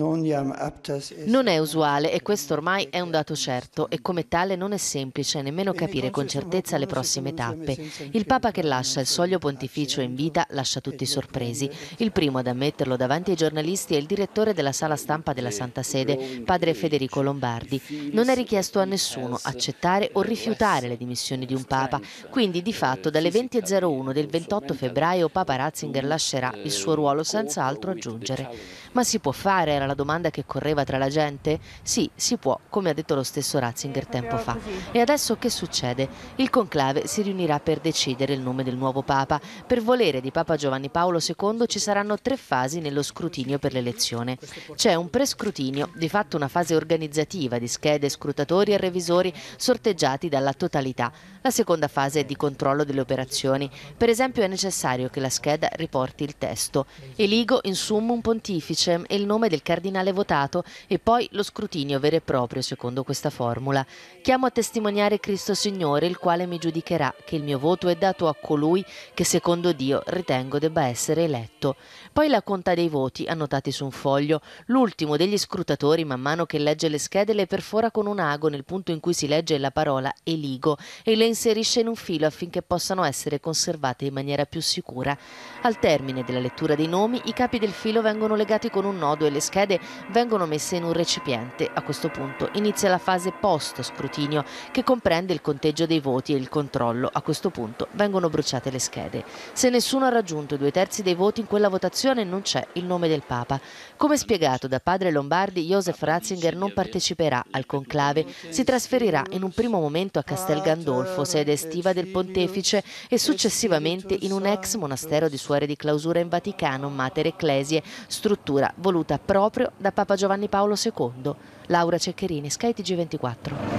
Non è usuale e questo ormai è un dato certo e come tale non è semplice nemmeno capire con certezza le prossime tappe. Il Papa che lascia il soglio pontificio in vita lascia tutti sorpresi. Il primo ad ammetterlo davanti ai giornalisti è il direttore della sala stampa della Santa Sede, padre Federico Lombardi. Non è richiesto a nessuno accettare o rifiutare le dimissioni di un Papa, quindi di fatto dalle 20.01 del 28 febbraio Papa Ratzinger lascerà il suo ruolo senza altro aggiungere. Ma si può fare, era la domanda che correva tra la gente? Sì, si può, come ha detto lo stesso Ratzinger tempo fa. E adesso che succede? Il conclave si riunirà per decidere il nome del nuovo Papa. Per volere di Papa Giovanni Paolo II ci saranno tre fasi nello scrutinio per l'elezione. C'è un prescrutinio, di fatto una fase organizzativa di schede, scrutatori e revisori sorteggiati dalla totalità. La seconda fase è di controllo delle operazioni. Per esempio è necessario che la scheda riporti il testo. Eligo in summum pontificem e il nome del cardinale cardinale votato e poi lo scrutinio vero e proprio secondo questa formula. Chiamo a testimoniare Cristo Signore, il quale mi giudicherà che il mio voto è dato a colui che secondo Dio ritengo debba essere eletto. Poi la conta dei voti, annotati su un foglio, l'ultimo degli scrutatori man mano che legge le schede le perfora con un ago nel punto in cui si legge la parola eligo e le inserisce in un filo affinché possano essere conservate in maniera più sicura. Al termine della lettura dei nomi, i capi del filo vengono legati con un nodo e le schede schede vengono messe in un recipiente. A questo punto inizia la fase post-scrutinio che comprende il conteggio dei voti e il controllo. A questo punto vengono bruciate le schede. Se nessuno ha raggiunto i due terzi dei voti in quella votazione non c'è il nome del Papa. Come spiegato da padre Lombardi, Josef Ratzinger non parteciperà al conclave, si trasferirà in un primo momento a Castel Gandolfo, sede estiva del pontefice, e successivamente in un ex monastero di suore di clausura in Vaticano, Mater Ecclesie, struttura voluta proprio proprio da Papa Giovanni Paolo II. Laura Ceccherini, skytg 24